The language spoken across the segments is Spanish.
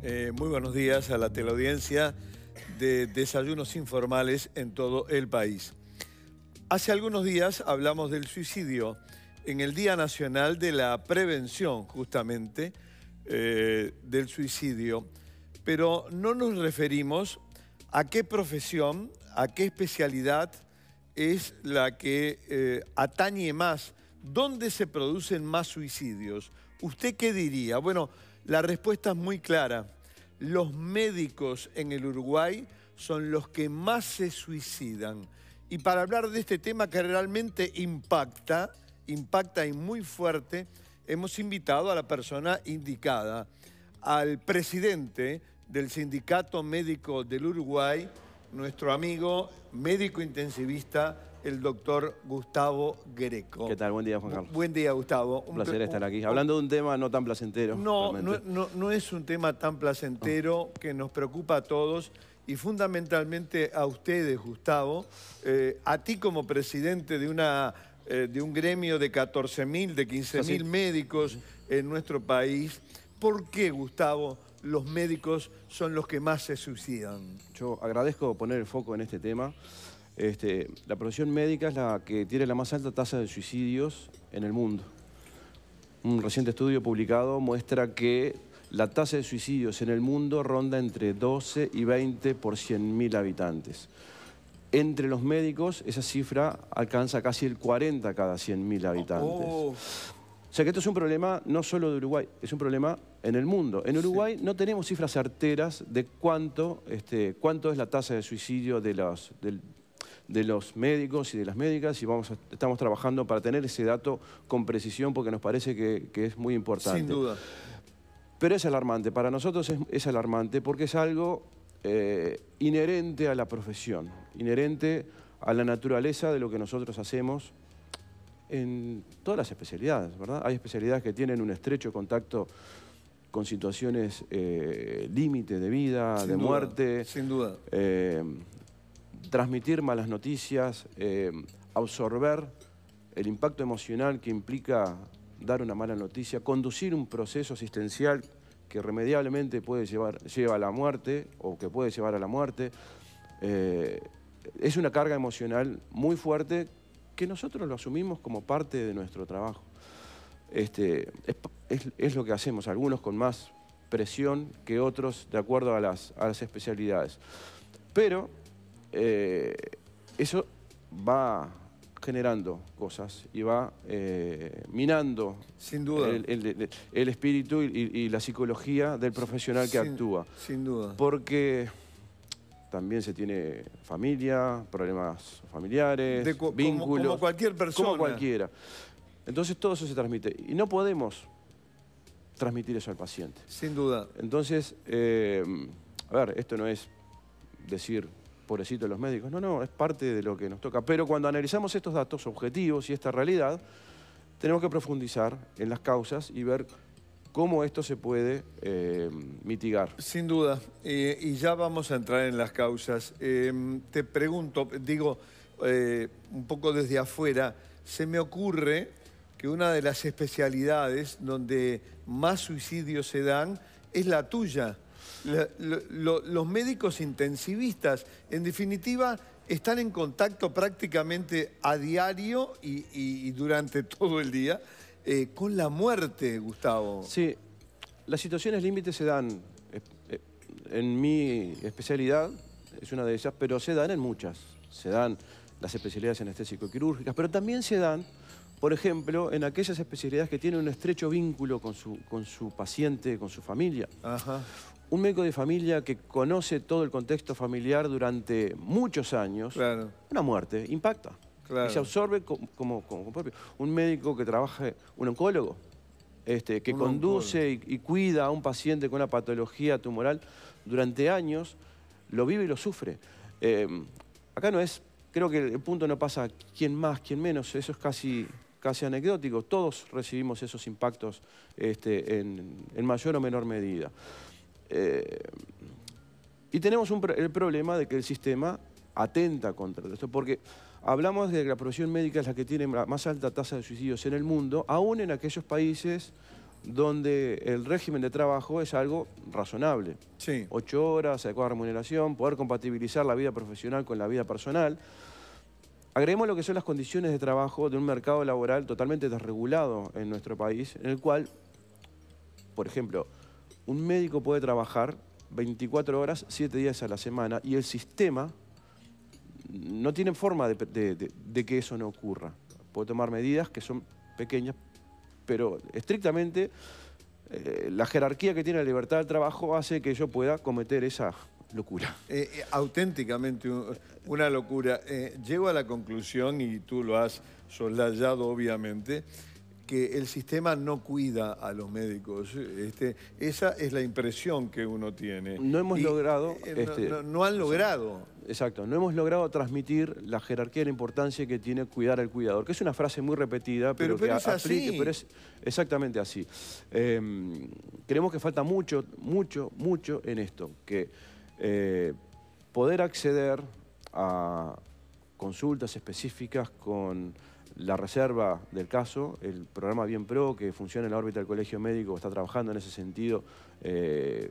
Eh, muy buenos días a la teleaudiencia de Desayunos Informales en todo el país. Hace algunos días hablamos del suicidio en el Día Nacional de la Prevención, justamente, eh, del suicidio, pero no nos referimos a qué profesión, a qué especialidad es la que eh, atañe más, dónde se producen más suicidios. ¿Usted qué diría? Bueno, la respuesta es muy clara. Los médicos en el Uruguay son los que más se suicidan. Y para hablar de este tema que realmente impacta, impacta y muy fuerte, hemos invitado a la persona indicada, al presidente del Sindicato Médico del Uruguay, nuestro amigo médico intensivista el doctor Gustavo Greco. ¿Qué tal? Buen día, Juan Carlos. buen día, Gustavo. Un, placer estar aquí. Hablando de un tema no tan placentero. No, no, es un tema tan placentero ah. que nos preocupa a todos y fundamentalmente a ustedes, Gustavo, eh, a ti como presidente de una eh, de un gremio de 14.000, de 15.000 médicos en nuestro país. ¿Por qué, Gustavo, los médicos son los que más se suicidan? Yo agradezco poner el foco en este tema. Este, la profesión médica es la que tiene la más alta tasa de suicidios en el mundo. Un reciente estudio publicado muestra que la tasa de suicidios en el mundo ronda entre 12 y 20 por 100.000 habitantes. Entre los médicos, esa cifra alcanza casi el 40 cada 100.000 habitantes. Oh. O sea que esto es un problema no solo de Uruguay, es un problema en el mundo. En Uruguay no tenemos cifras certeras de cuánto, este, cuánto es la tasa de suicidio de los, de los médicos y de las médicas y vamos estamos trabajando para tener ese dato con precisión porque nos parece que, es muy importante. Sin duda. Pero es alarmante, para nosotros es, alarmante porque es algo eh, inherente a la profesión, inherente a la naturaleza de lo que nosotros hacemos en todas las especialidades, ¿verdad? Hay especialidades que tienen un estrecho contacto con situaciones eh, límite de vida, de muerte. Sin duda. Eh, transmitir malas noticias, eh, absorber el impacto emocional que implica dar una mala noticia, conducir un proceso asistencial que irremediablemente puede llevar lleva a la muerte o que puede llevar a la muerte. Eh, es una carga emocional muy fuerte que nosotros lo asumimos como parte de nuestro trabajo. Este, es, lo que hacemos, algunos con más presión que otros de acuerdo a las, a las especialidades. Pero eh, eso va generando cosas y va eh, minando El, espíritu y, la psicología del profesional que actúa. Sin duda. Porque también se tiene familia, problemas familiares, vínculos. Como, cualquier persona. Como cualquiera. Entonces todo eso se transmite. Y no podemos transmitir eso al paciente. Sin duda. Entonces, eh, a ver, esto no es decir pobrecito de los médicos. No, no, es parte de lo que nos toca. Pero cuando analizamos estos datos objetivos y esta realidad, tenemos que profundizar en las causas y ver cómo esto se puede eh, mitigar. Sin duda, eh, y ya vamos a entrar en las causas. Eh, te pregunto, digo, un poco desde afuera, se me ocurre que una de las especialidades donde más suicidios se dan es la tuya los médicos intensivistas, en definitiva, están en contacto prácticamente a diario y, durante todo el día eh, con la muerte, Gustavo. Sí, las situaciones límites se dan, eh, eh, en mi especialidad, es una de ellas, pero se dan en muchas. Se dan las especialidades anestésico-quirúrgicas, pero también se dan, por ejemplo, en aquellas especialidades que tienen un estrecho vínculo con su, con su paciente, con su familia. Ajá un médico de familia que conoce todo el contexto familiar durante muchos años, una muerte impacta. Y se absorbe como, propio. Un médico que trabaja, un oncólogo, este, que conduce y, cuida a un paciente con una patología tumoral durante años, lo vive y lo sufre. Em, acá no es, creo que el punto no pasa quién más, quién menos, eso es casi anecdótico. Todos recibimos esos impactos este, en, en mayor o menor medida. Eh, y tenemos el problema de que el sistema atenta contra esto, porque hablamos de que la profesión médica es la que tiene la más alta tasa de suicidios en el mundo, aún en aquellos países donde el régimen de trabajo es algo razonable. Ocho horas, adecuada remuneración, poder compatibilizar la vida profesional con la vida personal. Agreguemos lo que son las condiciones de trabajo de un mercado laboral totalmente desregulado en nuestro país, en el cual, por ejemplo, un médico puede trabajar 24 horas, 7 días a la semana y el sistema no tiene forma de, que eso no ocurra. Puede tomar medidas que son pequeñas, pero estrictamente eh, la jerarquía que tiene la libertad de trabajo hace que yo pueda cometer esa locura. Eh, eh, auténticamente una locura. llego a la conclusión, y tú lo has soslayado obviamente, que el sistema no cuida a los médicos. Este, esa es la impresión que uno tiene. No hemos logrado... Eh, este, no, han logrado. Exacto, no hemos logrado transmitir la jerarquía de la importancia que tiene cuidar al cuidador, que es una frase muy repetida, pero, que es aplique, pero es exactamente así. Em, creemos que falta mucho, mucho, mucho en esto, que eh, poder acceder a consultas específicas con la reserva del caso, el programa Bien Pro, que funciona en la órbita del Colegio Médico, está trabajando en ese sentido eh,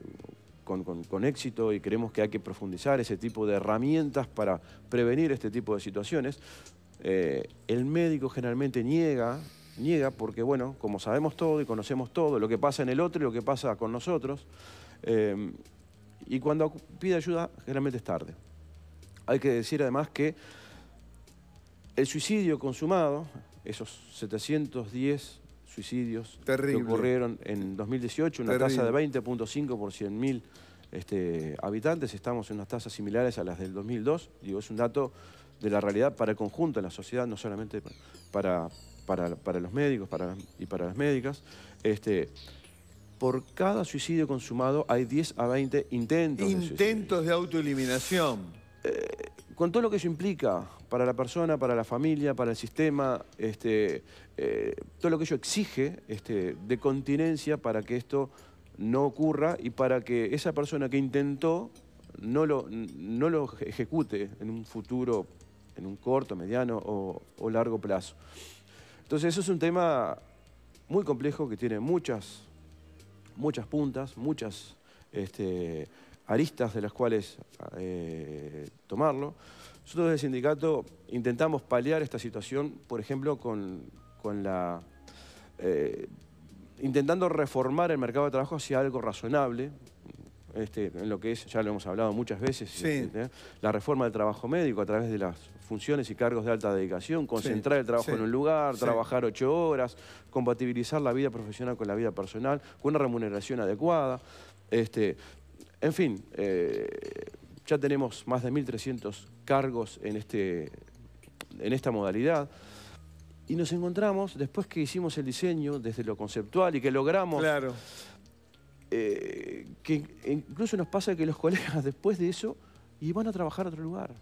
con, éxito y creemos que hay que profundizar ese tipo de herramientas para prevenir este tipo de situaciones. Eh, el médico generalmente niega, niega porque, bueno, como sabemos todo y conocemos todo, lo que pasa en el otro y lo que pasa con nosotros, eh, y cuando pide ayuda, generalmente es tarde. Hay que decir además que el suicidio consumado, esos 710 suicidios que ocurrieron en 2018, una tasa de 20.5 por 100.000 este, habitantes, estamos en unas tasas similares a las del 2002, digo, es un dato de la realidad para el conjunto de la sociedad, no solamente para, para, los médicos y para las médicas. Este, por cada suicidio consumado hay 10 a 20 intentos. Intentos de, autoeliminación. Eh, con todo lo que ello implica para la persona, para la familia, para el sistema, este, eh, todo lo que ello exige este, de continencia para que esto no ocurra y para que esa persona que intentó no lo, no lo ejecute en un futuro, en un corto, mediano o, largo plazo. Entonces eso es un tema muy complejo que tiene muchas, muchas puntas, muchas... Este, aristas de las cuales eh, tomarlo. Nosotros desde el sindicato intentamos paliar esta situación, por ejemplo, con, la... Eh, intentando reformar el mercado de trabajo hacia algo razonable, este, en lo que es, ya lo hemos hablado muchas veces, este, la reforma del trabajo médico a través de las funciones y cargos de alta dedicación, concentrar el trabajo en un lugar, trabajar ocho horas, compatibilizar la vida profesional con la vida personal, con una remuneración adecuada. Este, en fin, eh, ya tenemos más de 1.300 cargos en, este, en esta modalidad. Y nos encontramos, después que hicimos el diseño desde lo conceptual y que logramos... Claro. Eh, que incluso nos pasa que los colegas después de eso iban a trabajar a otro lugar.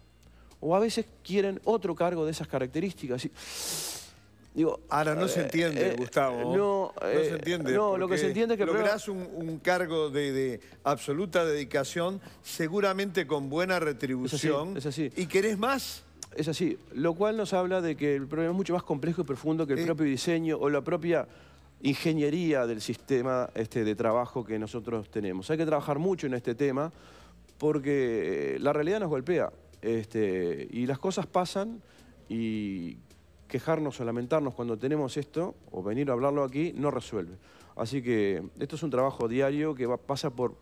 O a veces quieren otro cargo de esas características. Y... Ahora, no se eh, entiende, eh, Gustavo. No, se eh, entiende. lo que se entiende es que... Lográs un, cargo de, absoluta dedicación, seguramente con buena retribución. Es así, ¿Y querés más? Es así, lo cual nos habla de que el problema es mucho más complejo y profundo que el propio diseño o la propia ingeniería del sistema este, de trabajo que nosotros tenemos. Hay que trabajar mucho en este tema porque la realidad nos golpea este, y las cosas pasan y quejarnos o lamentarnos cuando tenemos esto, o venir a hablarlo aquí, no resuelve. Así que esto es un trabajo diario que pasa por,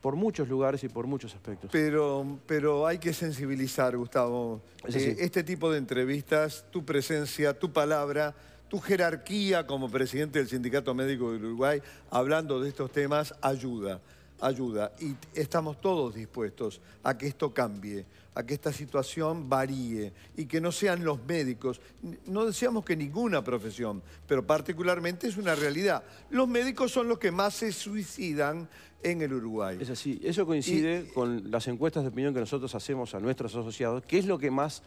por muchos lugares y por muchos aspectos. Pero, pero hay que sensibilizar, Gustavo. Eh, este tipo de entrevistas, tu presencia, tu palabra, tu jerarquía como presidente del Sindicato Médico del Uruguay, hablando de estos temas, ayuda ayuda. Y estamos todos dispuestos a que esto cambie, a que esta situación varíe y que no sean los médicos. No deseamos que ninguna profesión, pero particularmente es una realidad. Los médicos son los que más se suicidan en el Uruguay. Es así, eso coincide con las encuestas de opinión que nosotros hacemos a nuestros asociados, ¿Qué es lo que más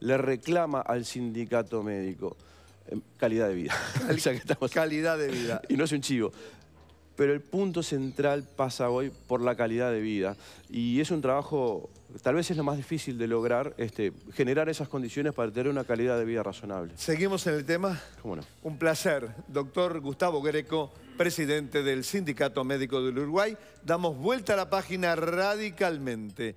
le reclama al sindicato médico. Eh, calidad de vida. Calidad de vida. y no es un chivo pero el punto central pasa hoy por la calidad de vida. Y es un trabajo, tal vez es lo más difícil de lograr, este, generar esas condiciones para tener una calidad de vida razonable. ¿Seguimos en el tema? ¿Cómo no? Un placer. Doctor Gustavo Greco, presidente del Sindicato Médico del Uruguay. Damos vuelta a la página radicalmente.